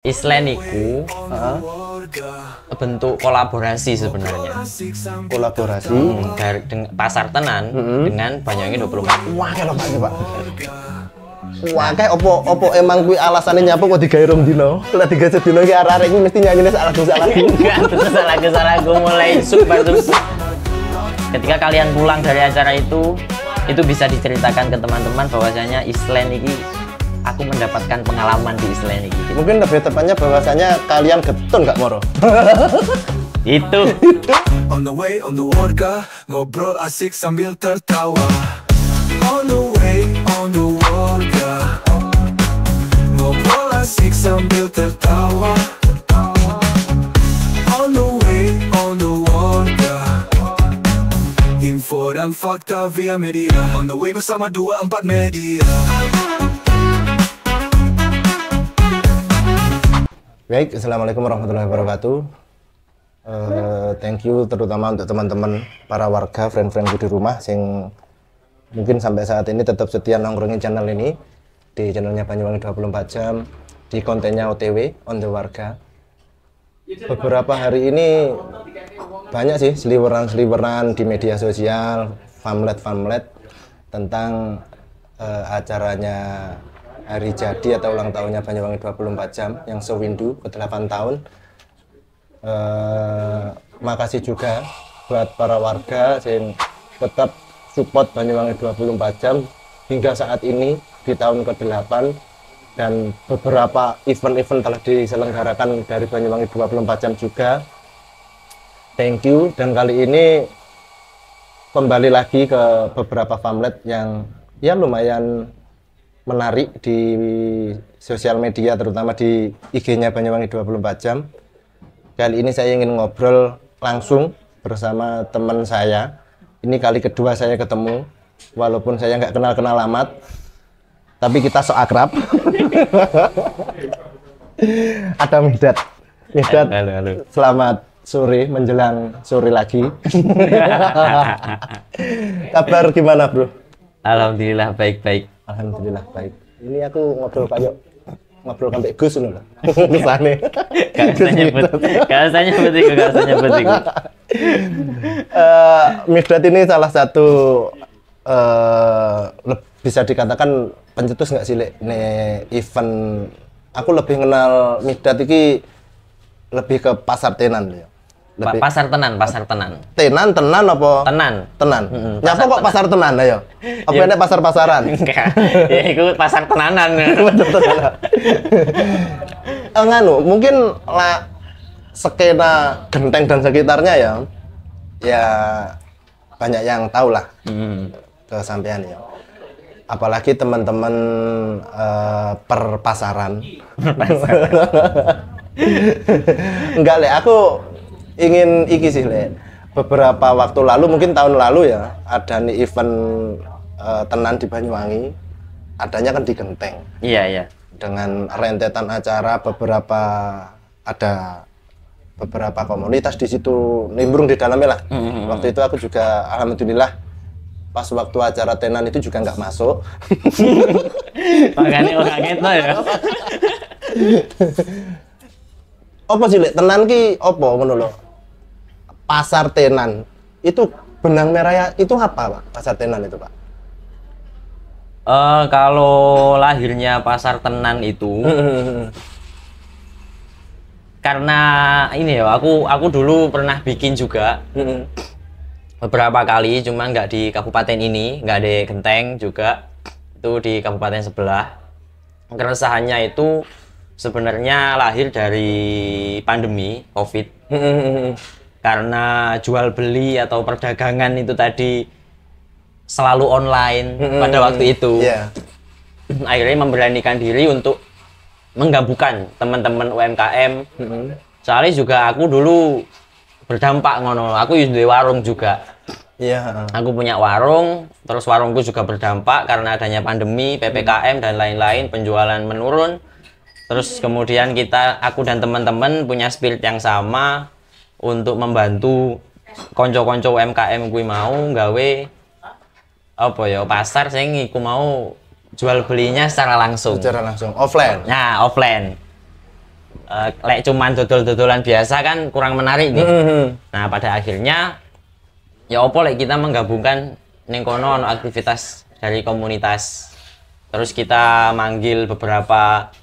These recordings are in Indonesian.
Islandiku bentuk kolaborasi sebenarnya. Kolaborasi hmm, dari pasar tenan mm -hmm. dengan banyaknya empat. Wah, kalau Pak, Pak. Wah, kayak opo opo emang gue alasannya nyapa kok tiga rong dino. Lah tiga sedino Dino arek-arek ini mesti nyanyine salah gue salah gue. salah gue salah gue mulai super terus Ketika kalian pulang dari acara itu, itu bisa diceritakan ke teman-teman bahwasanya Island ini aku mendapatkan pengalaman di istilah ini gitu. Mungkin lebih tepatnya bahwasanya kalian getun gak moro? Itu. On the way on the orga ngobrol asik sambil tertawa. On the way on the orga ngobrol asik sambil tertawa. On the way on the orga info dan fakta via media. On the way bersama dua empat media. Baik, Assalamualaikum warahmatullahi wabarakatuh. Uh, thank you terutama untuk teman-teman para warga, friend-friendku di rumah sing mungkin sampai saat ini tetap setia nongkrongin channel ini di channelnya Banyuwangi 24 jam di kontennya OTW on the warga beberapa hari ini banyak sih seliweran-seliweran di media sosial famlet-famlet tentang uh, acaranya hari jadi atau ulang tahunnya Banyuwangi 24 jam yang sewindu ke-8 tahun. Uh, makasih juga buat para warga yang tetap support Banyuwangi 24 jam hingga saat ini di tahun ke-8 dan beberapa event-event telah diselenggarakan dari Banyuwangi 24 jam juga. Thank you dan kali ini kembali lagi ke beberapa famlet yang ya lumayan menarik di sosial media terutama di IG-nya Banyuwangi 24 jam. Kali ini saya ingin ngobrol langsung bersama teman saya. Ini kali kedua saya ketemu, walaupun saya nggak kenal-kenal amat, tapi kita so akrab. Ada Midat. Midat, halo, halo. selamat sore menjelang sore lagi. Kabar gimana bro? Alhamdulillah baik-baik Alhamdulillah baik. Ini aku ngobrol Pak kayak ngobrol sampai Gus ngono lho. Kesane. Gak usah nyebut. Gak usah nyebut gak usah nyebut eh, Mifdat ini salah satu uh, bisa dikatakan pencetus nggak sih le, ne event aku lebih kenal Mifdat ini lebih ke pasar tenan ya. Lebih... pasar tenan, pasar tenan. Tenan, tenan apa? Tenan. Tenan. Mm Nyapa kok pasar tenan ayo? Apa ini ya. pasar-pasaran? Enggak. ya itu pasar tenanan. enggak eh, lo, mungkin lah skena genteng dan sekitarnya ya. Ya banyak yang tahu lah. Mm. Ke ya. Apalagi teman-teman eh, perpasaran. Enggak, Le. Aku ingin iki sih le beberapa waktu lalu mungkin tahun lalu ya ada nih event uh, tenan di Banyuwangi adanya kan di Genteng iya iya dengan rentetan acara beberapa ada beberapa komunitas di situ nimbrung di dalamnya lah mm -hmm. waktu itu aku juga alhamdulillah pas waktu acara tenan itu juga nggak masuk makanya orang itu ya apa sih tenan ki opo menolong pasar tenan itu benang merahnya itu apa pak pasar tenan itu pak uh, kalau lahirnya pasar tenan itu karena ini ya aku aku dulu pernah bikin juga beberapa kali cuma nggak di kabupaten ini nggak di genteng juga itu di kabupaten sebelah keresahannya itu sebenarnya lahir dari pandemi covid karena jual beli atau perdagangan itu tadi selalu online hmm, pada waktu itu yeah. akhirnya memberanikan diri untuk menggabungkan teman-teman UMKM hmm. soalnya juga aku dulu berdampak ngono aku di warung juga Yeah. Iya, aku punya warung, terus warungku juga berdampak karena adanya pandemi, PPKM dan lain-lain, penjualan menurun. Terus kemudian kita, aku dan teman-teman punya spirit yang sama, untuk membantu konco-konco UMKM gue mau gawe apa ya pasar sing iku mau jual belinya secara langsung. Secara langsung offline. Nah, offline. Uh, lek cuman dodol-dodolan biasa kan kurang menarik nih. Mm -hmm. Nah, pada akhirnya ya opo lek kita menggabungkan ning kono aktivitas dari komunitas. Terus kita manggil beberapa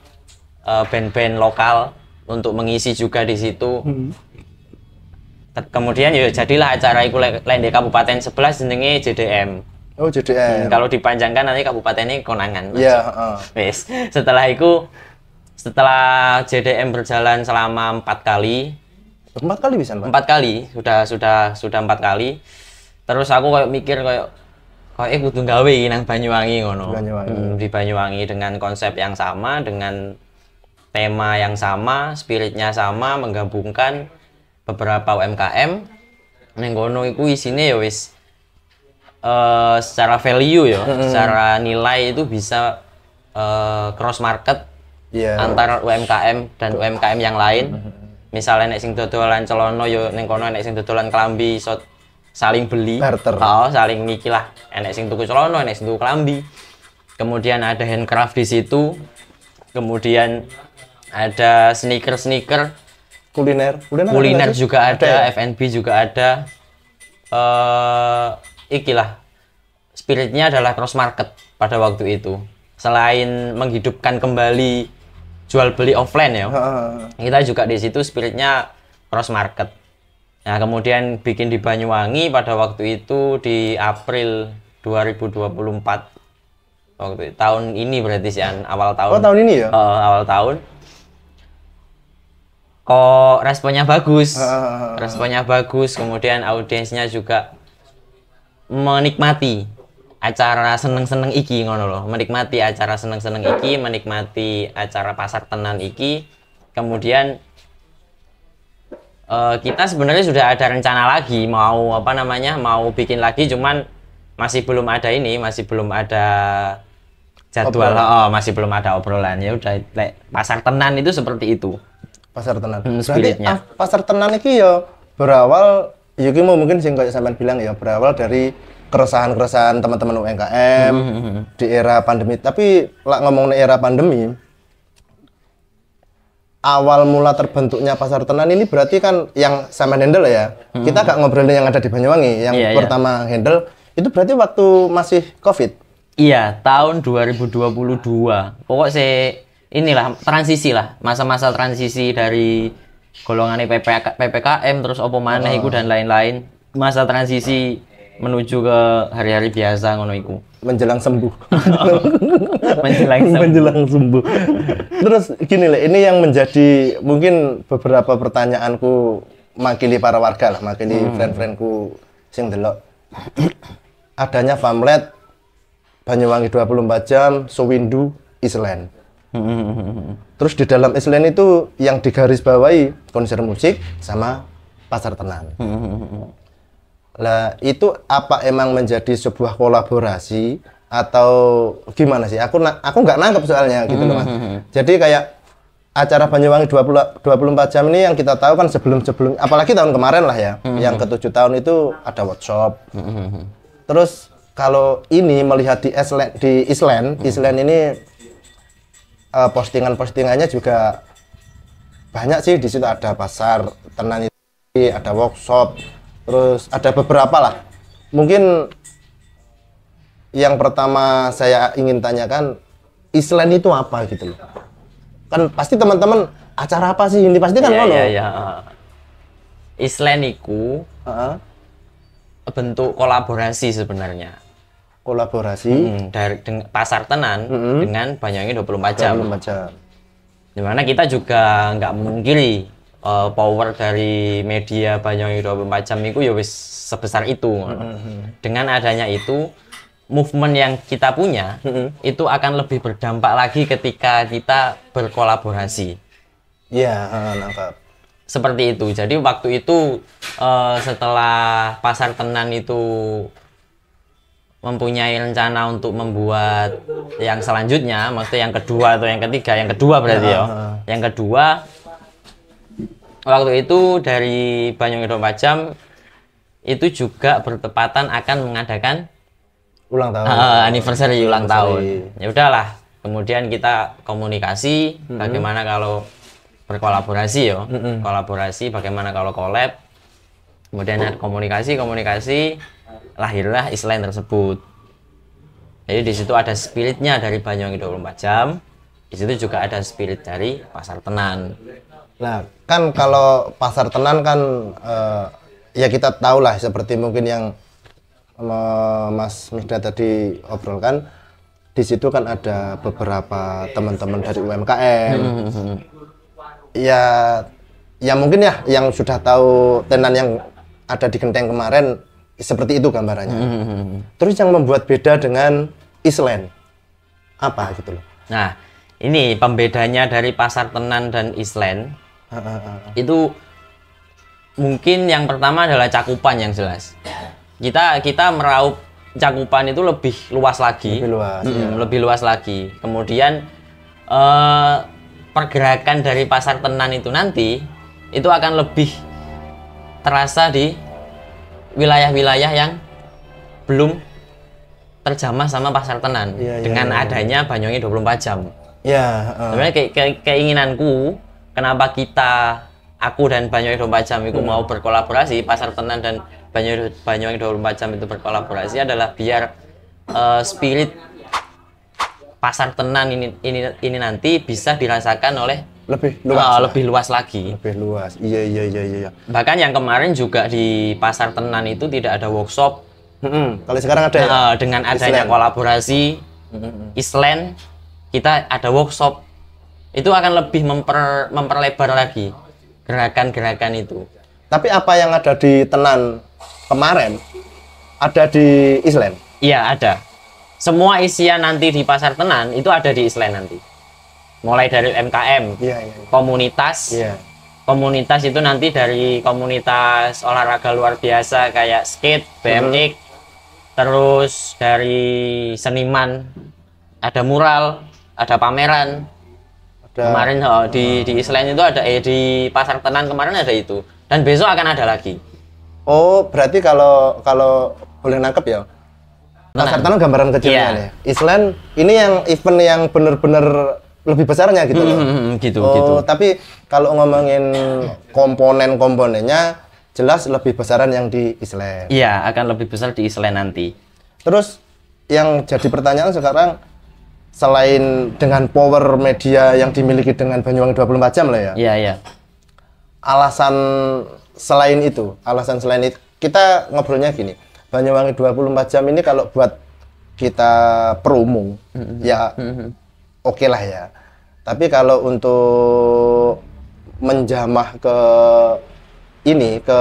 eh, band-band lokal untuk mengisi juga di situ. Mm -hmm kemudian ya jadilah acara itu lain di kabupaten sebelah jenenge JDM oh JDM hmm, kalau dipanjangkan nanti kabupaten ini konangan iya yeah, uh. setelah itu setelah JDM berjalan selama empat kali empat kali bisa empat kali sudah sudah sudah empat kali terus aku kayak mikir kayak kayak eh butuh gawe nang Banyuwangi ngono Banyuwangi. Hmm, di Banyuwangi dengan konsep yang sama dengan tema yang sama spiritnya sama menggabungkan beberapa UMKM neng kono iku isine ya wis uh, secara value ya, secara nilai itu bisa uh, cross market yeah. antara UMKM dan UMKM yang lain. Misalnya nek sing dodolan celono yo ya, neng kono nek sing dodolan klambi iso saling beli, barter. Oh, saling ngikilah. Enek sing tuku celono, enek sing tuku klambi. Kemudian ada handcraft di situ. Kemudian ada sneaker-sneaker kuliner kuliner, kuliner ada juga ada, ada ya? F&B juga ada uh, ikilah spiritnya adalah cross market pada waktu itu selain menghidupkan kembali jual beli offline ya kita juga di situ spiritnya cross market nah kemudian bikin di Banyuwangi pada waktu itu di April 2024 waktu tahun ini berarti sih awal tahun oh tahun ini ya uh, awal tahun kok responnya bagus responnya bagus kemudian audiensnya juga menikmati acara seneng-seneng iki ngono loh menikmati acara seneng-seneng iki menikmati acara pasar tenan iki kemudian uh, kita sebenarnya sudah ada rencana lagi mau apa namanya mau bikin lagi cuman masih belum ada ini masih belum ada jadwal obrolan. oh masih belum ada obrolan ya udah pasar tenan itu seperti itu pasar tenan. Hmm, Berarti ah, pasar tenan iki ya berawal ya mau mungkin sing kayak sampean bilang ya berawal dari keresahan-keresahan teman-teman UMKM hmm, hmm, -hmm. di era pandemi. Tapi lah ngomong era pandemi awal mula terbentuknya pasar tenan ini berarti kan yang sama handle ya. hmm. Kita gak ngobrolin yang ada di Banyuwangi, yang yeah, iya. pertama yeah. handle itu berarti waktu masih Covid. Iya, tahun 2022. Pokok sih inilah transisi lah masa-masa transisi dari golongan PPK, PPKM terus opo maneh iku ah. dan lain-lain masa transisi menuju ke hari-hari biasa ngono iku menjelang sembuh menjelang sembuh. menjelang sembuh terus gini lah ini yang menjadi mungkin beberapa pertanyaanku makili para warga lah makili hmm. friend-friendku sing delok adanya famlet Banyuwangi 24 jam Sewindu Island Terus di dalam Island itu yang digarisbawahi konser musik sama pasar tenan. Lah itu apa emang menjadi sebuah kolaborasi atau gimana sih? Aku aku nggak nangkep soalnya gitu loh mas. Jadi kayak acara Banyuwangi 20, 24 jam ini yang kita tahu kan sebelum-sebelum apalagi tahun kemarin lah ya yang ketujuh tahun itu ada workshop terus kalau ini melihat di Island di Island Island ini uh, postingan-postingannya juga banyak sih di situ ada pasar tenan itu ada workshop terus ada beberapa lah mungkin yang pertama saya ingin tanyakan Island itu apa gitu loh kan pasti teman-teman acara apa sih ini pasti kan yeah, yeah, yeah. Island itu uh -huh. bentuk kolaborasi sebenarnya kolaborasi hmm, dari -hmm. pasar tenan mm -hmm. dengan banyaknya 24 jam. 24 jam. Dimana kita juga nggak mengkiri uh, eh, power dari media banyaknya 24 jam itu ya wis sebesar itu. Hmm, hmm, -hmm. Dengan adanya itu movement yang kita punya -hmm. itu akan lebih berdampak lagi ketika kita berkolaborasi. Iya, yeah, nangkap seperti itu. Jadi waktu itu uh, setelah pasar tenan itu mempunyai rencana untuk membuat yang selanjutnya, maksudnya yang kedua atau yang ketiga, yang kedua berarti ya. Yang kedua waktu itu dari Banyuwangi Pajam itu juga bertepatan akan mengadakan ulang tahun. Uh, anniversary ulang tahun. Ya udahlah, kemudian kita komunikasi bagaimana kalau berkolaborasi ya. Kolaborasi bagaimana kalau collab kemudian oh. komunikasi komunikasi lahirlah island tersebut jadi di situ ada spiritnya dari Banyuwangi 24 jam di situ juga ada spirit dari pasar tenan nah kan kalau pasar tenan kan uh, ya kita tahu lah seperti mungkin yang eh, Mas Mihda tadi obrolkan di situ kan ada beberapa teman-teman dari UMKM hmm, hmm, hmm. ya ya mungkin ya yang sudah tahu tenan yang ada di Genteng kemarin seperti itu gambarannya. Hmm, hmm, hmm, hmm. Terus yang membuat beda dengan Island apa gitu loh. Nah, ini pembedanya dari pasar tenan dan Island. Uh, uh, uh. Itu mungkin yang pertama adalah cakupan yang jelas. Kita kita meraup cakupan itu lebih luas lagi. Lebih luas. Mm, ya. Lebih luas lagi. Kemudian uh, pergerakan dari pasar tenan itu nanti itu akan lebih terasa di wilayah-wilayah yang belum terjamah sama pasar tenan yeah, iya, dengan yeah, adanya Banyuwangi 24 jam. Ya. Uh. Sebenarnya ke ke keinginanku kenapa kita aku dan Banyuwangi 24 jam itu hmm. mau berkolaborasi pasar tenan dan Banyuwangi Banyuwangi 24 jam itu berkolaborasi adalah biar uh, spirit pasar tenan ini ini ini nanti bisa dirasakan oleh lebih oh, luas uh, lebih luas lagi lebih luas iya, iya iya iya iya bahkan yang kemarin juga di pasar tenan itu tidak ada workshop kalau sekarang ada ya? Eh, dengan adanya Island. kolaborasi Island kita ada workshop itu akan lebih memper memperlebar lagi gerakan-gerakan itu tapi apa yang ada di tenan kemarin ada di Island iya ada semua isian nanti di pasar tenan itu ada di Island nanti mulai dari MKM yeah, yeah. Iya. komunitas yeah. komunitas itu nanti dari komunitas olahraga luar biasa kayak skate BMX mm. Mm-hmm. terus dari seniman ada mural ada pameran ada, kemarin oh, di mm-hmm. di Island itu ada eh di pasar tenan kemarin ada itu dan besok akan ada lagi oh berarti kalau kalau boleh nangkep ya pasar tenan gambaran kecilnya yeah. nih Island ini yang event yang benar-benar lebih besarnya gitu hmm, loh. Mm -hmm, gitu, oh, gitu. Tapi kalau ngomongin komponen-komponennya jelas lebih besaran yang di Islam. Iya, akan lebih besar di Islam nanti. Terus yang jadi pertanyaan sekarang selain dengan power media yang dimiliki dengan Banyuwangi 24 jam lah ya. Iya, iya. Alasan selain itu, alasan selain itu kita ngobrolnya gini. Banyuwangi 24 jam ini kalau buat kita perumum mm -hmm. ya mm -hmm, hmm oke okay lah ya tapi kalau untuk menjamah ke ini ke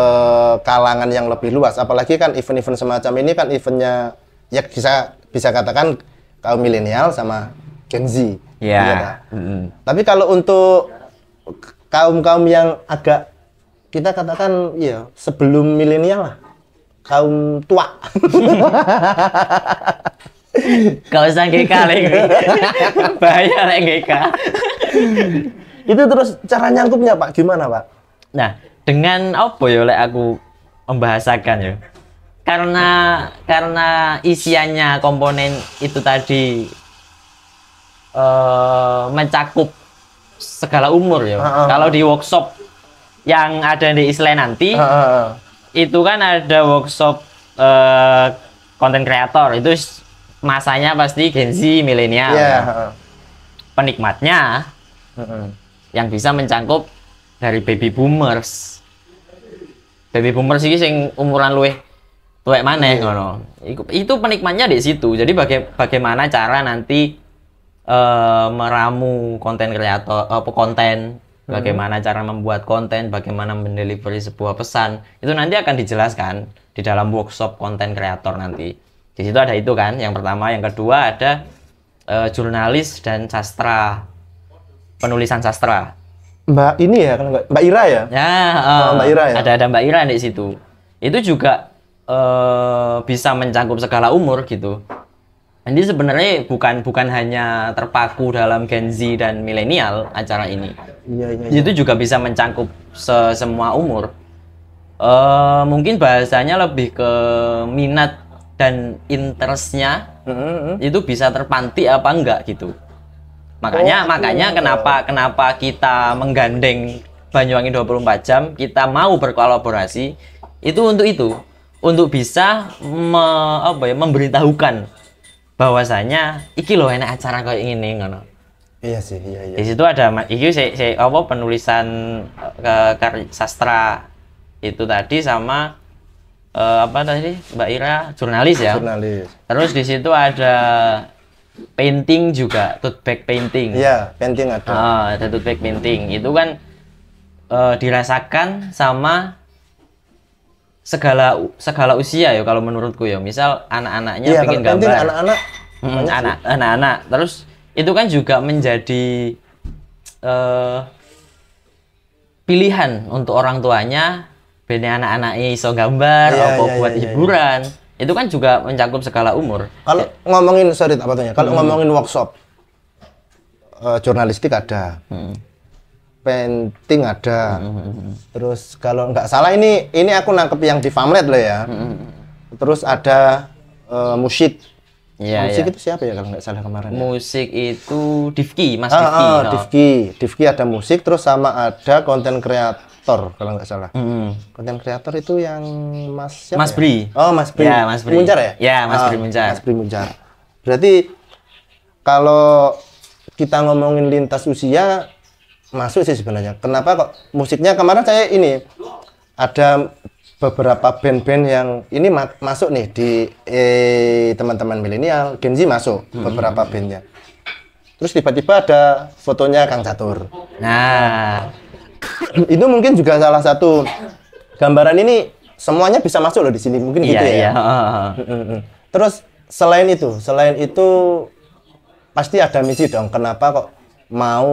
kalangan yang lebih luas apalagi kan event-event semacam ini kan eventnya ya bisa bisa katakan kaum milenial sama Gen Z yeah. iya mm -hmm. tapi kalau untuk kaum-kaum yang agak kita katakan ya sebelum milenial lah kaum tua kau usah GK lagi. Bahaya lagi GK. itu terus cara nyangkupnya Pak gimana Pak? Nah, dengan apa ya oleh aku membahasakan ya. Karena karena isiannya komponen itu tadi uh, mencakup segala umur ya. Uh, uh, Kalau di workshop yang ada di Islay nanti uh, itu kan ada workshop eh, konten kreator itu masanya pasti Gen Z milenial. Yeah. Iya, ya. Penikmatnya mm -hmm. yang bisa mencangkup dari baby boomers. Baby boomers ini sing umuran luwih tuwek mana ya ngono. Itu, itu penikmatnya di situ. Jadi baga bagaimana cara nanti uh, meramu konten kreator apa uh, konten bagaimana hmm. cara membuat konten, bagaimana mendelivery sebuah pesan, itu nanti akan dijelaskan di dalam workshop konten kreator nanti. Di situ ada itu kan, yang pertama, yang kedua ada e, jurnalis dan sastra penulisan sastra. Mbak ini ya kalau Mbak Ira ya? Ya, eh, oh, Mbak Ira ya. Ada ada Mbak Ira di situ. Itu juga e, bisa mencangkup segala umur gitu. Jadi sebenarnya bukan bukan hanya terpaku dalam Gen Z dan milenial acara ini. Iya, iya, iya. Itu juga bisa mencangkup se semua umur. e, mungkin bahasanya lebih ke minat dan interestnya mm-hmm. itu bisa terpanti apa enggak gitu makanya oh, makanya iya. kenapa kenapa kita menggandeng Banyuwangi 24 jam kita mau berkolaborasi itu untuk itu untuk bisa me, apa ya memberitahukan bahwasanya iki loh enak acara kayak gini ngono Iya sih, iya iya. Di situ ada iki si, si, apa penulisan eh, ke, ke sastra itu tadi sama uh, apa tadi Mbak Ira jurnalis ya. Jurnalis. Terus di situ ada painting juga, tote bag painting. ya painting ada. Uh, ada tote bag painting. Itu kan uh, dirasakan sama segala segala usia ya kalau menurutku ya. Misal anak-anaknya ya, bikin gambar. anak-anak. Hmm, anak, anak Hmm, Terus itu kan juga menjadi uh, pilihan untuk orang tuanya bene anak-anaknya iso gambar yeah, apa yeah, buat yeah, iya. hiburan yeah. itu kan juga mencakup segala umur kalau ya. ngomongin sorry apa tuh ya kalau hmm. ngomongin workshop uh, jurnalistik ada hmm. painting ada hmm, hmm, hmm, hmm. terus kalau nggak salah ini ini aku nangkep yang di Famlet loh ya hmm. terus ada uh, eh, musik Iya, musik iya. itu siapa ya kalau nggak salah kemarin? Ya? Musik ya? itu Divki, Mas ah, Divki. Ah, no. Divki, Divki ada musik terus sama ada konten kreator kalau nggak salah. Mm. Konten kreator itu yang Mas siapa? Mas ya? Bri. Oh, Mas Bri. Ya, Mas Bri. Muncar ya? Ya, Mas ah, Bri Muncar. Mas Bri Muncar. Berarti kalau kita ngomongin lintas usia masuk sih sebenarnya. Kenapa kok musiknya kemarin saya ini ada beberapa band-band yang ini ma masuk nih di eh, teman-teman milenial Gen Z masuk hmm. beberapa bandnya terus tiba-tiba ada fotonya Kang Catur nah itu mungkin juga salah satu gambaran ini semuanya bisa masuk loh di sini mungkin iya, gitu ya iya. terus selain itu selain itu pasti ada misi dong kenapa kok mau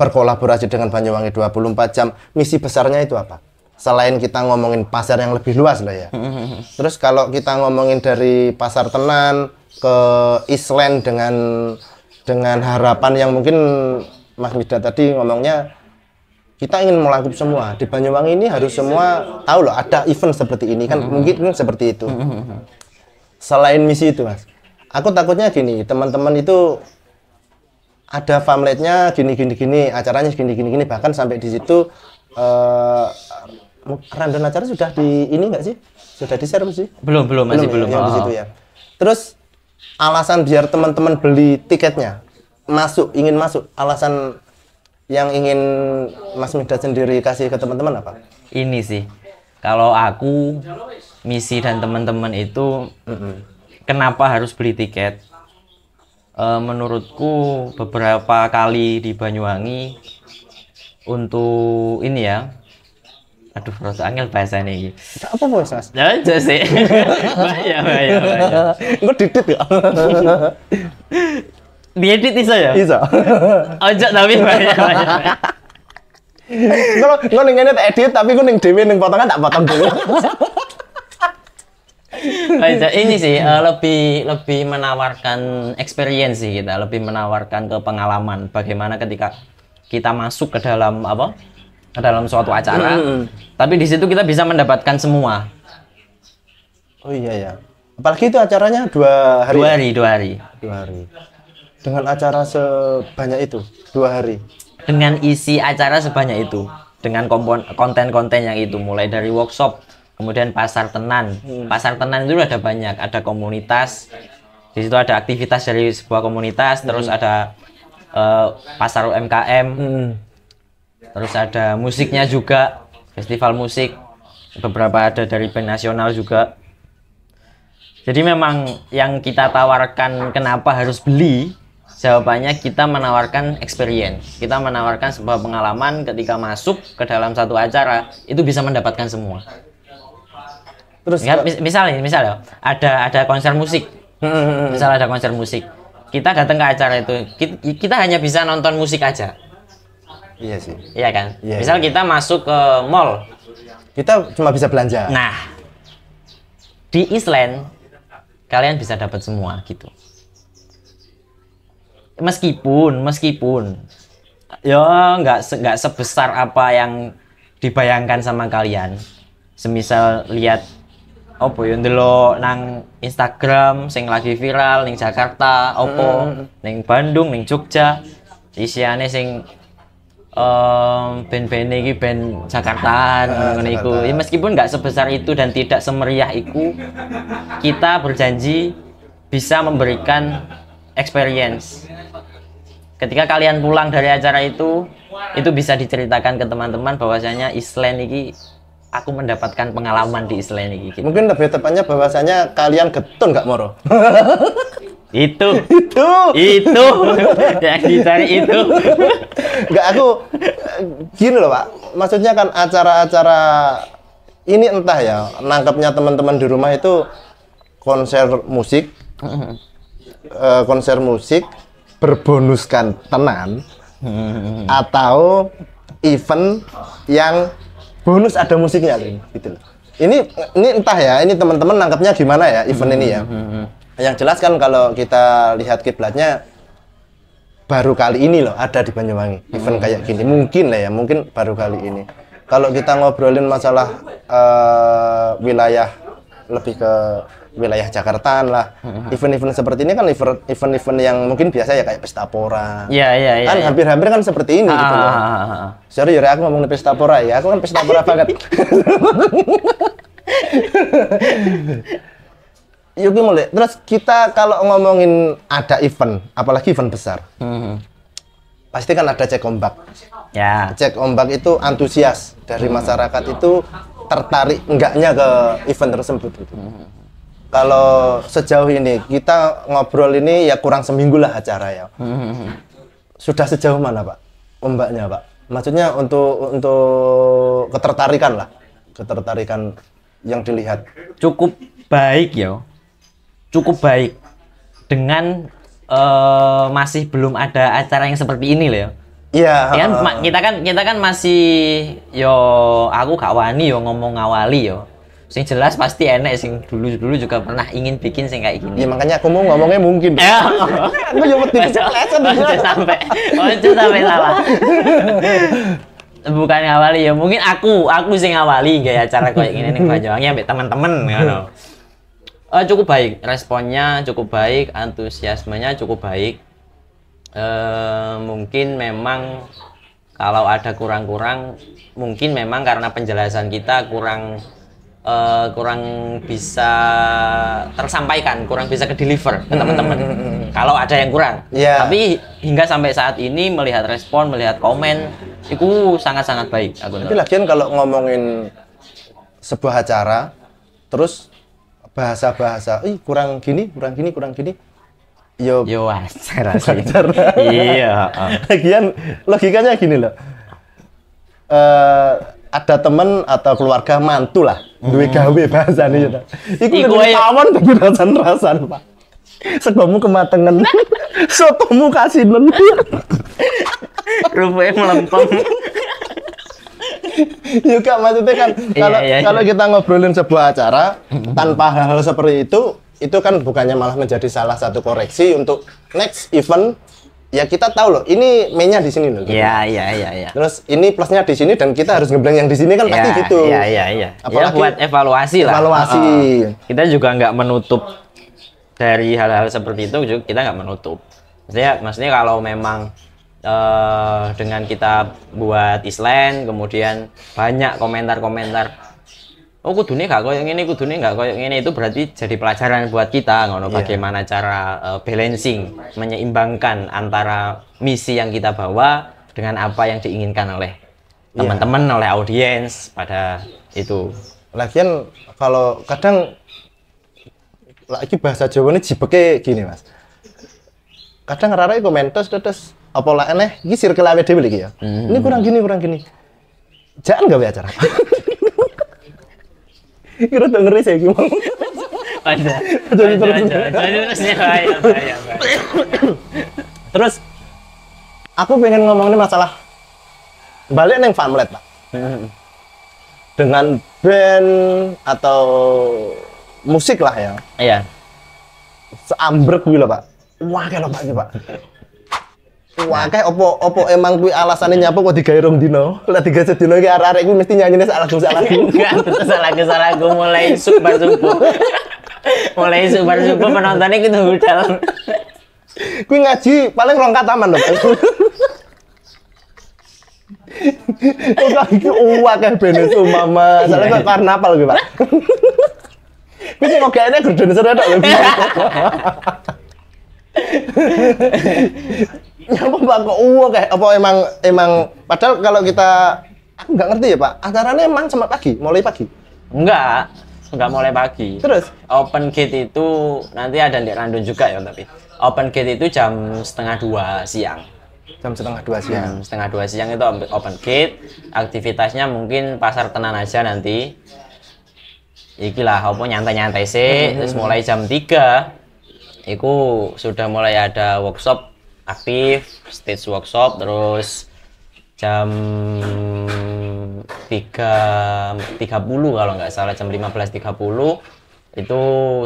berkolaborasi dengan Banyuwangi 24 jam misi besarnya itu apa selain kita ngomongin pasar yang lebih luas lah ya. Terus kalau kita ngomongin dari pasar tenan ke Island dengan dengan harapan yang mungkin Mas Mida tadi ngomongnya kita ingin melangkup semua di Banyuwangi ini harus semua tahu loh ada event seperti ini kan mungkin kan seperti itu. Selain misi itu mas, aku takutnya gini teman-teman itu ada famletnya gini gini gini acaranya gini gini gini bahkan sampai di situ uh, random acara sudah di ini nggak sih? Sudah di share sih? Belum, belum, masih belum. Ya? belum. Ya, oh. di situ ya. Terus alasan biar teman-teman beli tiketnya masuk ingin masuk alasan yang ingin Mas Midat sendiri kasih ke teman-teman apa? Ini sih kalau aku misi dan teman-teman itu mm-hmm. kenapa harus beli tiket? Eh, menurutku beberapa kali di Banyuwangi untuk ini ya aduh rasa angel bahasa ini apa bos mas ya aja sih bahaya bahaya gue didit ya diedit bisa ya bisa aja tapi banyak banyak Gue gue nengenya edit edit tapi gue neng dewi neng potongan tak potong dulu. Oh, iya, ini sih uh, lebih lebih menawarkan experience sih kita, lebih menawarkan ke pengalaman bagaimana ketika kita masuk ke dalam apa dalam suatu acara hmm. tapi di situ kita bisa mendapatkan semua oh iya ya apalagi itu acaranya dua hari dua ya? hari dua hari dua hari dengan acara sebanyak itu dua hari dengan isi acara sebanyak itu dengan kompon konten-konten yang itu mulai dari workshop kemudian pasar tenan hmm. pasar tenan itu ada banyak ada komunitas di situ ada aktivitas dari sebuah komunitas hmm. terus ada uh, pasar UMKM hmm terus ada musiknya juga festival musik beberapa ada dari band nasional juga jadi memang yang kita tawarkan kenapa harus beli jawabannya kita menawarkan experience kita menawarkan sebuah pengalaman ketika masuk ke dalam satu acara itu bisa mendapatkan semua terus ya, mis misalnya misalnya ada ada konser musik hmm, hmm, hmm, misalnya ada konser musik kita datang ke acara itu kita, kita hanya bisa nonton musik aja Iya sih. Iya kan? Iya, iya. Misal iya. kita masuk ke mall. Kita cuma bisa belanja. Nah, di Island kalian bisa dapat semua gitu. Meskipun, meskipun ya nggak nggak sebesar apa yang dibayangkan sama kalian. Semisal lihat opo yang dulu nang Instagram sing lagi viral ning Jakarta, opo hmm. ning Bandung, neng Jogja. isiannya sing um, band-band ini band Jakartaan ah, mengenai eh, iku. Ya, meskipun nggak sebesar itu dan tidak semeriah itu kita berjanji bisa memberikan experience ketika kalian pulang dari acara itu itu bisa diceritakan ke teman-teman bahwasanya Island ini aku mendapatkan pengalaman di istilah ini gitu. Mungkin lebih tepatnya bahwasanya kalian getun nggak moro. itu itu itu yang dicari itu nggak aku gini loh pak maksudnya kan acara-acara ini entah ya nangkepnya teman-teman di rumah itu konser musik mm-hmm. eh, konser musik berbonuskan tenan mm-hmm. atau event yang bonus ada musiknya gitu loh ini ini entah ya ini teman-teman nangkepnya gimana ya event ini ya hmm, hmm, hmm. yang jelas kan kalau kita lihat kiblatnya baru kali ini loh ada di Banyuwangi event kayak gini mungkin lah ya mungkin baru kali ini kalau kita ngobrolin masalah uh, wilayah lebih ke wilayah Jakarta lah. Mm-hmm. Event-event seperti ini kan event-event yang mungkin biasa ya kayak pesta pora. Iya, iya, iya. Kan iya. hampir-hampir ya. kan seperti ini ah, gitu loh. Ah, ah, ah, ah. Sorry ya aku ngomongin pesta pora ya. Aku kan pesta pora banget. Yuki mulai. Terus kita kalau ngomongin ada event, apalagi event besar. -hmm pasti kan ada cek ombak. Ya. Cek ombak itu antusias dari masyarakat itu tertarik enggaknya ke event tersebut. Gitu. Hmm kalau sejauh ini kita ngobrol ini ya kurang seminggu lah acara ya. Sudah sejauh mana Pak? Ombaknya Pak? Maksudnya untuk untuk ketertarikan lah, ketertarikan yang dilihat. Cukup baik ya, cukup baik dengan uh, masih belum ada acara yang seperti ini loh. Ya. Iya. ya, kan, kita kan kita kan masih yo aku gak wani yo ngomong awali yo sing jelas pasti enak sing dulu dulu juga pernah ingin bikin sing kayak gini ya makanya aku mau ngomongnya mungkin ya aku cuma tipe kelesan sampai once sampai salah bukan ngawali ya mungkin aku aku sing ngawali gaya acara kayak gini nih Banyuwangi ambek temen teman ya you uh, eh, cukup baik responnya cukup baik antusiasmenya cukup baik uh, mungkin memang kalau ada kurang-kurang mungkin memang karena penjelasan kita kurang uh, kurang bisa tersampaikan, kurang bisa ke deliver hmm. ke teman-teman. Kalau ada yang kurang. Yeah. Tapi hingga sampai saat ini melihat respon, melihat komen, itu sangat-sangat baik. Aku Tapi lagian kalau ngomongin sebuah acara, terus bahasa-bahasa, ih kurang gini, kurang gini, kurang gini, yo yo wajar sih. iya. Lagian logikanya gini loh. Uh, ada temen atau keluarga mantu lah hmm. duwe gawe bahasa nih ya, itu Iku iku tawon tapi rasan-rasan, Pak. Segomu kematangan, Sotomu kasinen. Rupanya melengkung. Juga iya, maksudnya kan iya, kalau iya, iya, kalau iya. kita ngobrolin sebuah acara hmm. tanpa hal-hal seperti itu itu kan bukannya malah menjadi salah satu koreksi untuk next event ya kita tahu loh ini mainnya di sini loh. Iya ya iya. Ya. Terus ini plusnya di sini dan kita harus ngeblank yang di sini kan ya, pasti gitu. Iya iya iya. Apalagi ya, buat evaluasi lah. Evaluasi. Uh, kita juga nggak menutup dari hal-hal seperti itu juga kita nggak menutup. Maksudnya maksudnya kalau memang uh, dengan kita buat island kemudian banyak komentar-komentar oh kudune gak koyo ngene kudune gak koyo ngene itu berarti jadi pelajaran buat kita ngono yeah. bagaimana cara uh, balancing menyeimbangkan antara misi yang kita bawa dengan apa yang diinginkan oleh iya. teman-teman yeah. oleh audiens pada itu lagian kalau kadang lagi bahasa Jawa ini jibeke gini mas kadang rara mentos terus apa lah aneh ini circle awet dhewe ya hmm. ini kurang gini kurang gini jangan gak acara Kira tuh ngeri sih gimana? Ada. Jadi terus. Jadi terus Terus aku pengen ngomong ngomongin masalah balik neng famlet pak. Dengan band atau musik lah ya. Iya. Seambrek gitu pak. Wah kalau pak pak. Wah, kayak opo opo emang kuwi alasannya nyapa kok digawe rong dino. Lek digawe sedino iki arek-arek kuwi mesti nyanyine sak lagu sak lagu. Enggak, salah lagu salah lagu mulai super subuh. mulai super subuh penontonnya gitu hujan. Kuwi ngaji paling rong kataman lho. Kok iki uwak kayak benes mama. Soalnya kok karnaval kuwi, Pak. Kuwi sing ogene gerden seru tok. Kenapa Pak kok uwo kayak apa emang emang padahal kalau kita aku nggak ngerti ya Pak. Acaranya emang sama pagi, mulai pagi. Enggak, enggak mulai pagi. Terus open gate itu nanti ada di London juga ya tapi open gate itu jam setengah dua siang. Jam setengah dua siang. hmm, setengah dua siang itu open gate. Aktivitasnya mungkin pasar tenan aja nanti. Iki lah, opo nyantai-nyantai sih. Hmm. Terus mulai jam tiga itu sudah mulai ada workshop aktif stage workshop terus jam tiga 30 kalau nggak salah jam 15.30 itu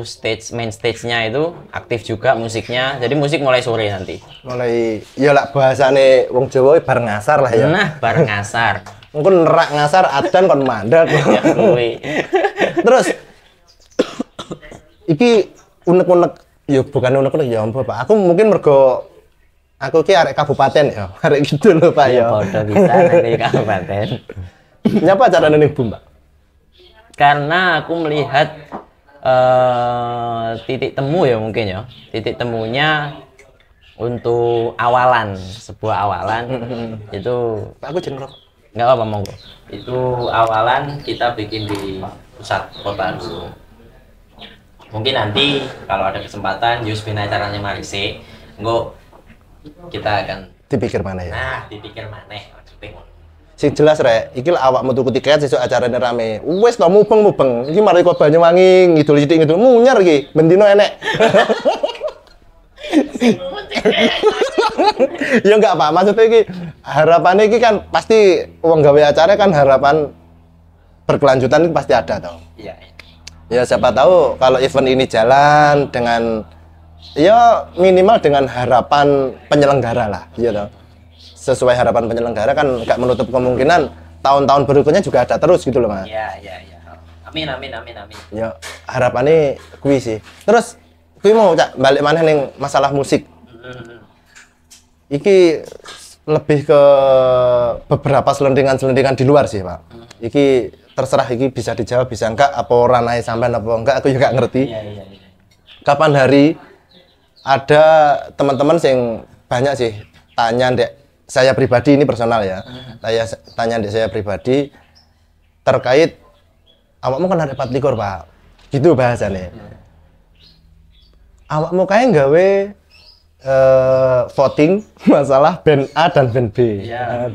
stage main stage-nya itu aktif juga musiknya. Jadi musik mulai sore nanti. Mulai ya lah bahasane wong Jawa ya bareng ngasar lah ya. Nah, bareng ngasar. Mungkin nerak ngasar adan kon mandek. ya, Terus iki unek-unek ya bukan unek-unek ya ampun Pak. Aku mungkin mergo aku ki arek kabupaten ya, arek gitu loh Pak ya. Bodoh iya, bisa nanti kabupaten. Nyapa cara nih Bu Mbak? Karena aku melihat uh, titik temu ya mungkin ya, titik temunya untuk awalan sebuah awalan itu aku jenrok nggak apa monggo itu awalan kita bikin di pusat kota dulu mungkin nanti kalau ada kesempatan Yus caranya Marise nggak kita akan dipikir mana ya nah dipikir mana maksudnya sing jelas rek iki lah awak metu tiket sesuk acarane rame wes to mubeng mubeng iki mari kok wangi ngidul sithik ngidul munyar iki bendino enek ya enggak apa maksudnya iki harapan iki kan pasti uang gawe acara kan harapan berkelanjutan pasti ada toh iya, iya ya siapa tahu kalau event ini jalan dengan ya minimal dengan harapan penyelenggara lah gitu you know. sesuai harapan penyelenggara kan nggak menutup kemungkinan tahun-tahun berikutnya juga ada terus gitu loh mas Ya ya ya. amin amin amin amin ya harapannya kui sih terus kui mau cak balik mana nih masalah musik mm-hmm. iki lebih ke beberapa selendingan-selendingan di luar sih pak mm-hmm. iki terserah iki bisa dijawab bisa enggak apa ranai sampean apa enggak aku juga ngerti iya, iya, iya. kapan hari ada teman-teman yang banyak sih tanya dek saya pribadi ini personal ya. Saya hmm. tanya dek saya pribadi terkait awakmu kena dapat likur pak gitu bahasannya. Hmm. awakmu kayak gawe uh, eh, voting masalah band A dan band B Ya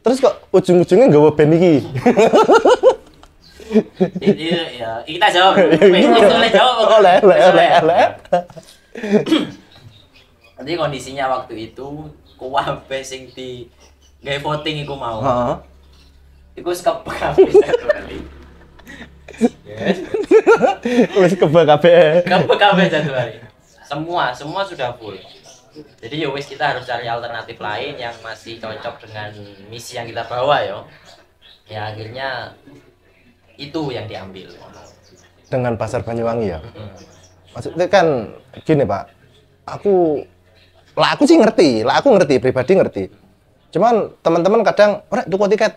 terus kok ujung-ujungnya gawe band ya, ya, ini ini ya kita jawab oleh oleh oleh oleh jadi kondisinya waktu itu kuwabe sing di gay voting iku mau. Heeh. Iku skep kabeh satu Yes. Wis kebak kabeh. Kebak kabeh satu Semua, semua sudah full. Jadi yo ya wis kita harus cari alternatif lain yang masih cocok dengan misi yang kita bawa yo. Ya akhirnya itu yang diambil. Dengan pasar Banyuwangi ya. Mm -hmm maksudnya kan gini pak aku lah aku sih ngerti lah aku ngerti pribadi ngerti cuman teman-teman kadang orang oh, tuh tiket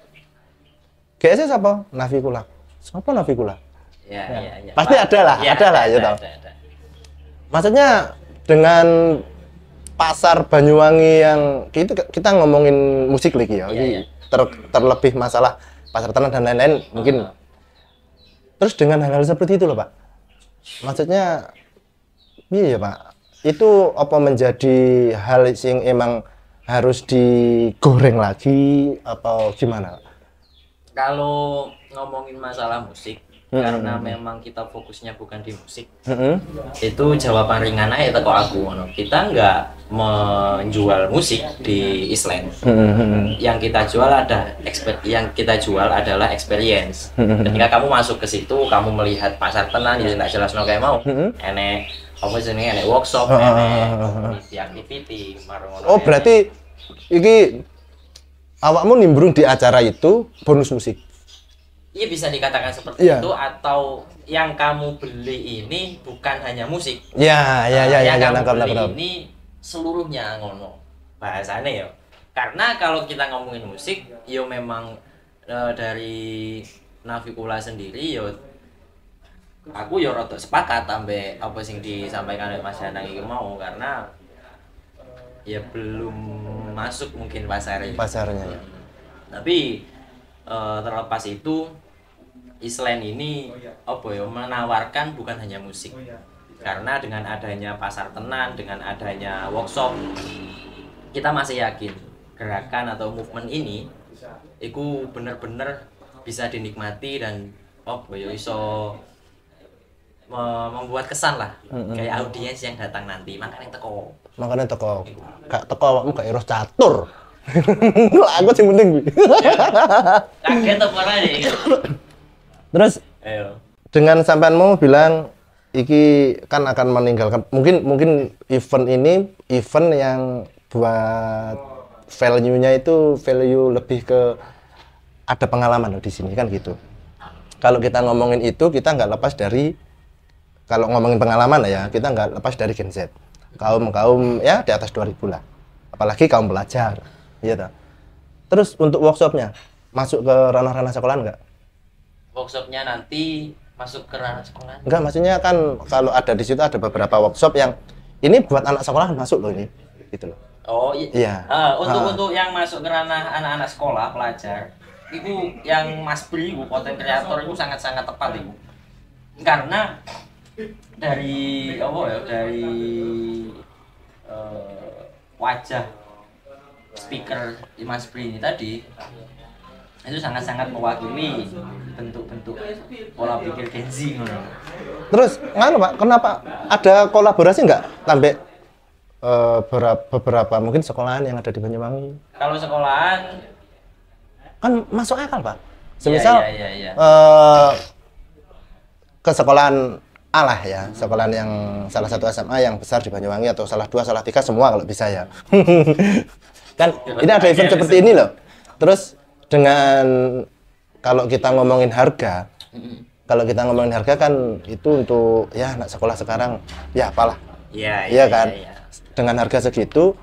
sih apa Navikula siapa Navikula ya, ya. Ya, ya. pasti ya, ada lah gitu. ya, ada lah ya tau maksudnya dengan pasar Banyuwangi yang kita kita ngomongin musik lagi ya, ya, ya. Ter, terlebih masalah pasar tanah dan lain-lain mungkin ah. terus dengan hal-hal seperti itu loh pak maksudnya Iya Pak. Itu apa menjadi hal yang emang harus digoreng lagi atau gimana? Kalau ngomongin masalah musik, mm -hmm. karena memang kita fokusnya bukan di musik mm -hmm. itu jawaban ringan aja kok aku kita nggak menjual musik di Island mm -hmm. yang kita jual ada yang kita jual adalah experience mm -hmm. ketika kamu masuk ke situ kamu melihat pasar tenang, jadi tidak jelas no kayak mau mm -hmm. enek apa jenenge nih workshop uh, community activity marung Oh, berarti ini awakmu nimbrung di acara itu bonus musik. Iya bisa dikatakan seperti yeah. itu atau yang kamu beli ini bukan hanya musik. Ya, ya, ya, yang ya, kamu nangkap, beli nangkap. ini seluruhnya ngono bahasanya ya. Karena kalau kita ngomongin musik, yo ya memang e, dari Navikula sendiri yo ya aku ya rada sepakat sampai apa sing disampaikan oleh Mas Yanang itu mau karena ya belum masuk mungkin pasarnya pasarnya ya. tapi e, terlepas itu Island ini apa ya menawarkan bukan hanya musik karena dengan adanya pasar tenan dengan adanya workshop kita masih yakin gerakan atau movement ini itu benar-benar bisa dinikmati dan apa ya iso membuat kesan lah mm-hmm. kayak audiens yang datang nanti makanya teko makanya teko kak iya. teko awakmu kayak iros catur aku sih penting kaget apa lagi terus Ayo. dengan sampeanmu bilang iki kan akan meninggalkan mungkin mungkin event ini event yang buat value-nya itu value lebih ke ada pengalaman loh di sini kan gitu. Kalau kita ngomongin itu kita nggak lepas dari kalau ngomongin pengalaman ya kita nggak lepas dari Gen Z kaum kaum ya di atas 2000 lah apalagi kaum pelajar gitu terus untuk workshopnya masuk ke ranah-ranah sekolah nggak workshopnya nanti masuk ke ranah sekolah nggak maksudnya kan kalau ada di situ ada beberapa workshop yang ini buat anak sekolah masuk loh ini gitu loh oh iya uh, untuk uh. untuk yang masuk ke ranah anak-anak sekolah pelajar itu yang Mas Bri konten kreator itu sangat-sangat tepat ibu, karena dari apa ya dari uh, wajah speaker Mas Pri ini tadi itu sangat-sangat mewakili bentuk-bentuk pola pikir Genzi Z Terus ngano Pak, kenapa ada kolaborasi enggak sampai uh, eh, beberapa mungkin sekolahan yang ada di Banyuwangi? Kalau sekolahan kan masuk akal Pak. Iya, Semisal ya, ya, ya, ya. Uh, ke sekolahan SMA lah ya, sekolah yang salah satu SMA yang besar di Banyuwangi atau salah dua, salah tiga semua kalau bisa ya. kan ya, ini ada event seperti ini loh. Terus dengan kalau kita ngomongin harga, kalau kita ngomongin harga kan itu untuk ya anak sekolah sekarang ya apalah. ya, ya, iya ya, kan. Ya, ya. Dengan harga segitu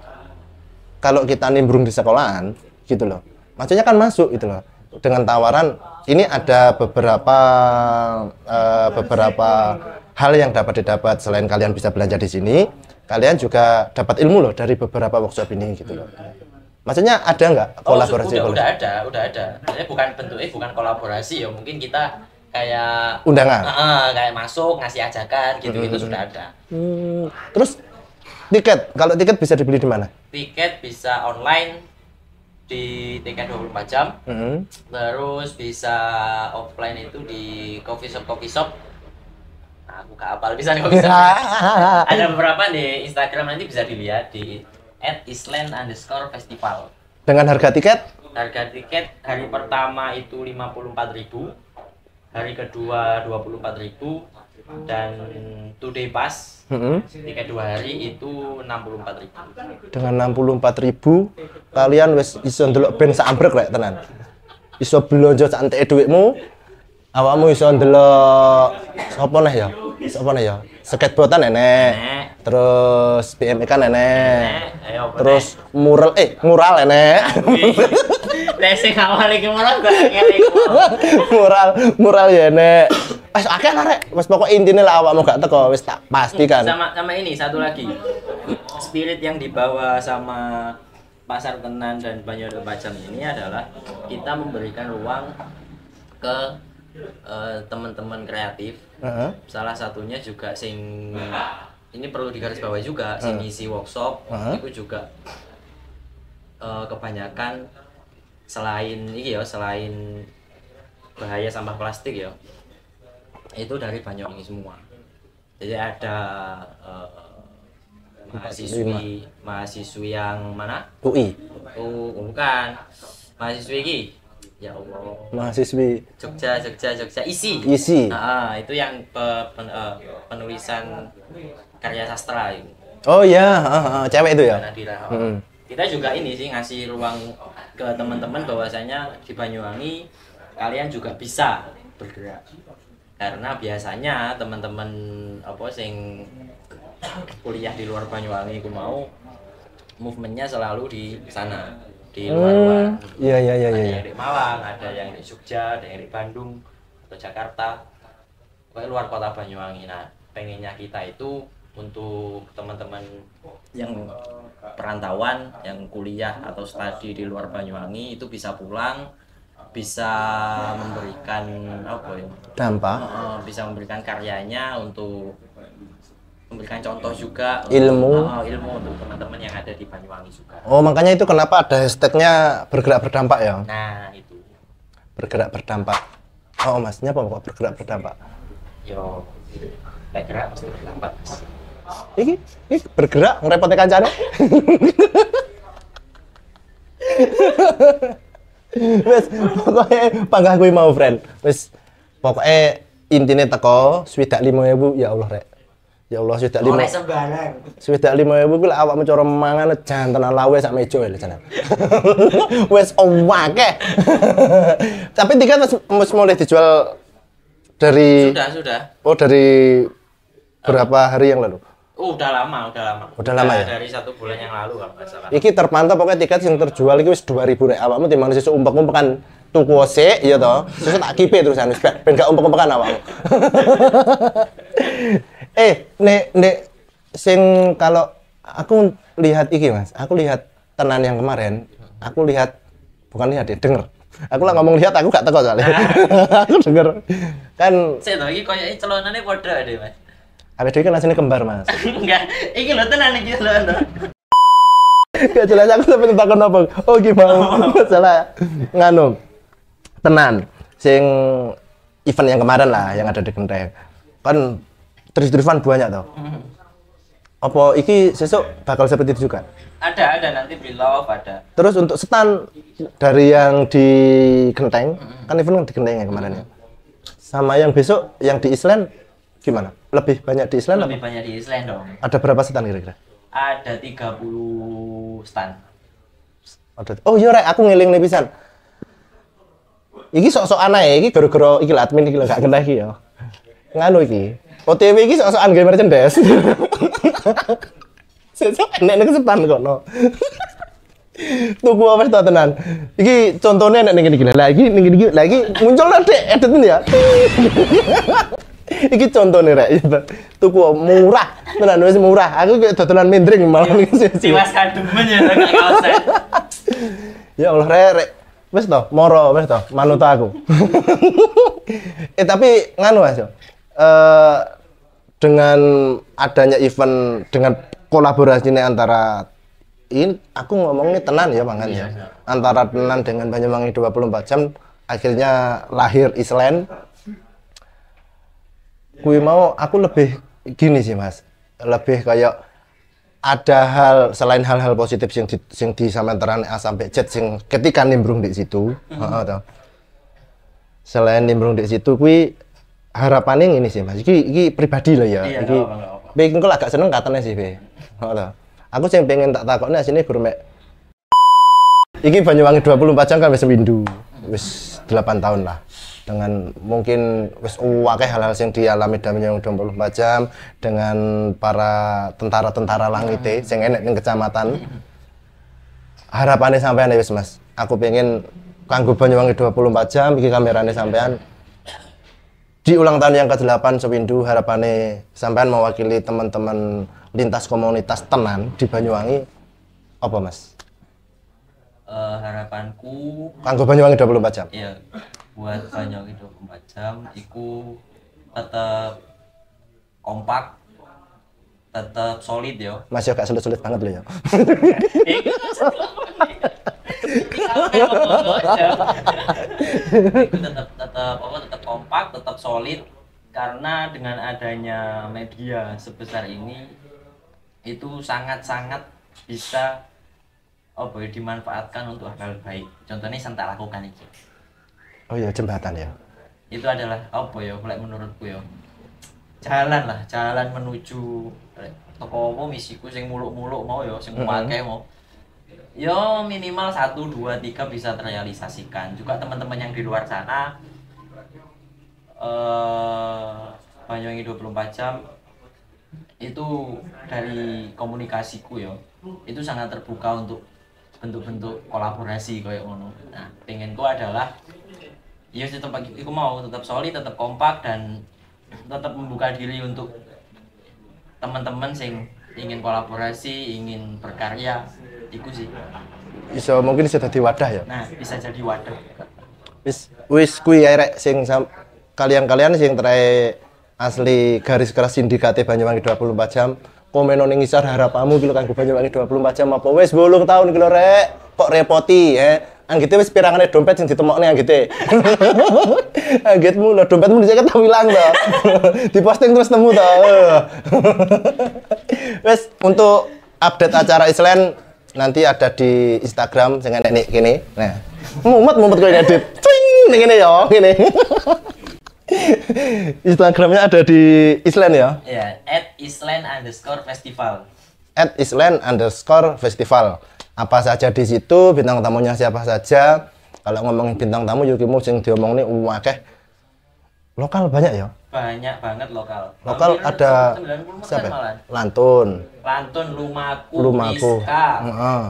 kalau kita nimbrung di sekolahan gitu loh. Maksudnya kan masuk gitu loh. Dengan tawaran ini ada beberapa uh, beberapa hal yang dapat didapat selain kalian bisa belanja di sini, kalian juga dapat ilmu loh dari beberapa workshop ini gitu loh. Maksudnya ada nggak oh, kolaborasi? Oh, udah, udah ada, udah ada. Maksudnya bukan bentuknya bukan kolaborasi ya, mungkin kita kayak undangan, uh, kayak masuk ngasih ajakan gitu gitu itu sudah ada. Hmm. Terus tiket, kalau tiket bisa dibeli di mana? Tiket bisa online di tiket 24 jam. empat -hmm. Terus bisa offline itu di coffee shop coffee shop aku ah, kapal bisa nih bisa ada beberapa di Instagram nanti bisa dilihat di at island underscore festival dengan harga tiket harga tiket hari pertama itu 54.000 hari kedua 24.000 dan today pass mm -hmm. tiket dua hari itu 64.000 dengan 64.000 kalian wes iso ndelok ben sambrek lek tenan iso belanja santai duitmu awakmu iso ndelok sapa neh ya? Sapa neh ya? Skateboardan nenek. Terus BMX e kan nenek. Terus mural eh mural nenek. Nek sing awal iki mural Mural, mural ya nek. Ah, akeh lah rek. Wes pokok intine lah awakmu gak teko wis tak pastikan. Sama sama ini satu lagi. Spirit yang dibawa sama pasar tenan dan banyak macam ini adalah kita memberikan ruang ke Eh, teman-teman kreatif. Uh -huh. Salah satunya juga sing ini perlu digarisbawahi juga sing isi workshop uh -huh. itu juga uh, kebanyakan selain iki ya selain bahaya sampah plastik ya itu dari Banyuwangi semua jadi ada uh, mahasiswi mahasiswi yang mana UI oh bukan mahasiswi ini Ya Allah. Mahasiswi. Jogja, Jogja, Jogja. Isi. Isi. Nah, itu yang pe, pen, uh, penulisan karya sastra itu. Oh ya uh, uh, cewek itu ya. Nadira. Hmm. Kita juga ini sih ngasih ruang ke teman-teman bahwasanya di Banyuwangi kalian juga bisa bergerak. Karena biasanya teman-teman apa sing kuliah di luar Banyuwangi ku mau movementnya selalu di sana di luar-luar. Eh, iya iya iya Ada iya, iya. yang di Malang, ada yang di Jogja, ada yang di Bandung atau Jakarta. Pokoknya luar kota Banyuwangi. Nah, pengennya kita itu untuk teman-teman yang perantauan, yang kuliah atau studi di luar Banyuwangi itu bisa pulang bisa memberikan apa ya dampak eh, eh, bisa memberikan karyanya untuk memberikan contoh juga ilmu untuk, oh, ah, ah, ilmu untuk teman-teman yang ada di Banyuwangi juga. Oh makanya itu kenapa ada hashtagnya bergerak berdampak ya? Nah itu. Bergerak berdampak. Oh masnya apa kok bergerak berdampak? Yo, bergerak pasti berdampak. Iki, iki bergerak ngerepotin kancane. Wes, pokoknya panggah gue mau friend. Wes, pokoknya intinya teko swidak lima ya bu ya Allah rek. Ya Allah sudah lima. Oleh sembarang. Sudah lima ewu kuwi awak mencoba mangan janten lawe sama ijo, ya jalan. Wes owake. Eh. Tapi tiket masih mulai dijual dari Sudah, sudah. Oh, dari berapa hari yang lalu? Oh, udah lama, udah lama. Udah lama ya? Dari satu bulan yang lalu kalau nggak salah. Iki terpantau pokoknya tiket yang terjual iki wis ribu rek. Awakmu timang sih umpak-umpakan tuku ose ya toh. Susu tak kipe terus wis Pengen gak umpak umpakan awakmu. eh nek nek sing kalau aku lihat iki mas aku lihat tenan yang kemarin aku lihat bukan lihat ya denger aku lah ngomong lihat aku gak teko soalnya ah. aku denger kan saya tahu iki celana celonane podo deh mas Habis itu kan aslinya kembar mas enggak iki lo tenan iki lo gak jelas aku sampai takon kenapa oh gimana oh. masalah? nganu tenan sing event yang kemarin lah yang ada di Genteng kan terus-terusan banyak tau. Hmm. Apa iki sesuk bakal seperti itu juga? Ada, ada nanti below ada. Terus untuk setan dari yang di Genteng, hmm. kan event kan di Genteng ya kemarin ya. Mm-hmm. Sama yang besok yang di Island gimana? Lebih banyak di Island? Lebih apa? banyak di Island dong. Ada berapa setan kira-kira? Ada 30 stand. Oh iya rek, aku ngeling nih pisan. Iki sok-sok aneh, ya, iki gara-gara iki admin iki lah gak kena iki ya. Nganu iki. OTW soan sok-sokan gawe merchandise. Sesuk enek nek sepan no? Tuku apa tuh tenan. Iki contohnya enek ning Lagi ning ngene lagi muncul nanti edit ya. iki contohnya rek iya, Tuku murah, tenan nulis murah. Aku kayak tontonan mindring ini sih. sisi. Mas kadumen ya Ya Allah rek, rek. to, moro besto, to, manut aku. eh tapi nganu aja Eh, dengan adanya event dengan kolaborasi ini antara ini aku ngomongnya tenan ya Bang ya. Antara tenan dengan Banyuwangi 24 jam akhirnya lahir Island. gue mau aku lebih gini sih Mas. Lebih kayak ada hal selain hal-hal positif yang di, yang di samantaran A sampai Z yang ketika nimbrung di situ, mm -hmm. selain nimbrung di situ gue harapannya ini sih mas, ini, ini pribadi lah ya. Iya, ini, Be, agak seneng katanya sih, Be. Aku sih pengen tak takokne asine guru gurme ini Banyuwangi 24 jam kan bisa windu. Wis 8 tahun lah. Dengan mungkin wis uwake hal-hal yang dialami dalam yang 24 jam dengan para tentara-tentara langit e sing enek ning kecamatan. Harapannya sampean ya, wis Mas. Aku pengen kanggo Banyuwangi 24 jam iki kamerane sampean di ulang tahun yang ke-8 Sewindu harapannya sampean mewakili teman-teman lintas komunitas tenan di Banyuwangi apa mas? Uh, harapanku kanggo Banyuwangi 24 jam. Iya. Buat Banyuwangi 24 jam iku tetap kompak tetap solid ya Mas yo gak sulit-sulit banget loh ya tetap tetap apa tetap kompak tetap solid karena dengan adanya media sebesar ini itu sangat-sangat bisa oh boleh ya, dimanfaatkan untuk hal baik contohnya yang tak lakukan ini oh ya jembatan ya itu adalah apa ya kalau menurutku ya jalan lah jalan menuju toko apa misiku sing muluk-muluk mau ya sing mm -hmm. mau yo minimal satu dua tiga bisa terrealisasikan juga teman-teman yang di luar sana eh Banyuwangi 24 jam itu dari komunikasiku ya itu sangat terbuka untuk bentuk-bentuk kolaborasi kayak ngono nah pengenku adalah ya tetap aku mau tetap solid tetap kompak dan tetap membuka diri untuk teman-teman sing ingin kolaborasi ingin berkarya ikut sih bisa mungkin bisa jadi wadah ya nah bisa jadi wadah wis wis kui erek sing kalian-kalian sing terai asli garis keras sindikate Banyuwangi 24 jam komen ning isar harapamu kilo kanggo Banyuwangi empat jam apa wis bolong tahun kilo rek kok repoti eh anggitnya wis pirangane dompet ditemok ditemokne anggitnya Anggitmu lo dompetmu diceket tak ilang to. Diposting terus nemu to. Eh. Wes untuk update acara Island nanti ada di Instagram dengan nenek gini Nah, mumet mumet kowe edit. Cing ini ini ya, ini Instagramnya ada di Island ya? Iya, yeah, at Island underscore festival. At Island underscore festival apa saja di situ bintang tamunya siapa saja kalau ngomongin bintang tamu Yukimu sing diomongin wakeh uh, lokal banyak ya banyak banget lokal lokal Hampir ada siapa ya? Lantun Lantun Lumaku Lumaku Miska, uh -huh.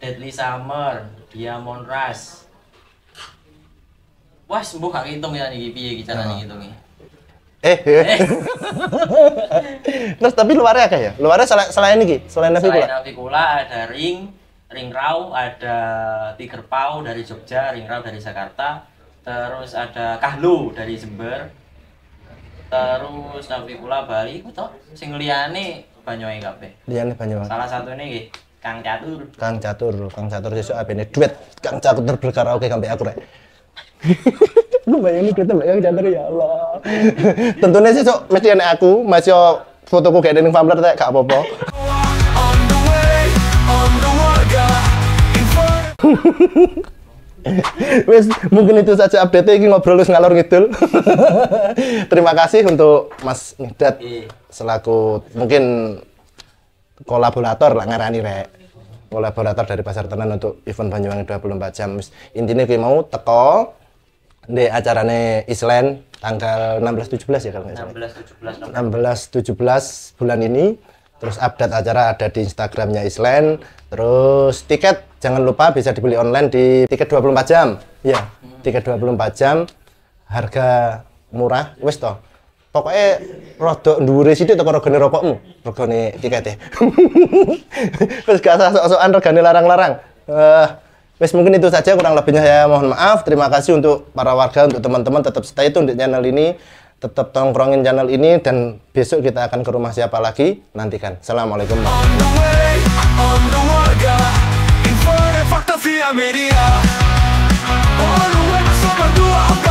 Deadly Summer Diamond Rush wah sembuh gak hitung ya nih piye kita nih eh, eh. eh. terus tapi luarnya kayak ya luarnya selain selain ini selain navikula selain navikula ada ring Ring Rau, ada Tiger Pau dari Jogja, Ring Rau dari Jakarta, terus ada Kahlu dari Jember, terus Nabi Pula Bali, itu toh sing liane Banyuwangi kabeh. Liane Banyuwangi. Salah satu ini Kang Catur. Kang Catur, Kang Catur sesuk ini? duet Kang Catur oke sampai aku rek. Lu bayangin kita bayangin Catur ya Allah. Tentunya sesuk mesti enek aku, masih fotoku kayak dening pamler tak gak apa-apa. Wes mungkin itu saja update ini ngobrol wis ngalor ngidul. Terima kasih untuk Mas Midat iya. selaku mungkin kolaborator lah ngarani rek. Kolaborator dari Pasar Tenan untuk event Banyuwangi 24 jam. Intinya gue mau teko di acarane Island tanggal 16 17 ya kalau nggak salah. 16 17 16 17 bulan ini terus update acara ada di Instagramnya Island terus tiket Jangan lupa bisa dibeli online di tiket 24 jam. Ya, tiket 24 jam. Harga murah, wis toh. Pokoknya rodok dhuwure sithik teko regane rokokmu, regane tiketnya. Wis gak usah sok-sokan regane larang-larang. Uh, eh, Wes mungkin itu saja kurang lebihnya ya. mohon maaf. Terima kasih untuk para warga, untuk teman-teman tetap stay tune di channel ini, tetap tongkrongin channel ini dan besok kita akan ke rumah siapa lagi nantikan. Assalamualaikum. meria meria Oh, no, I'm so bad,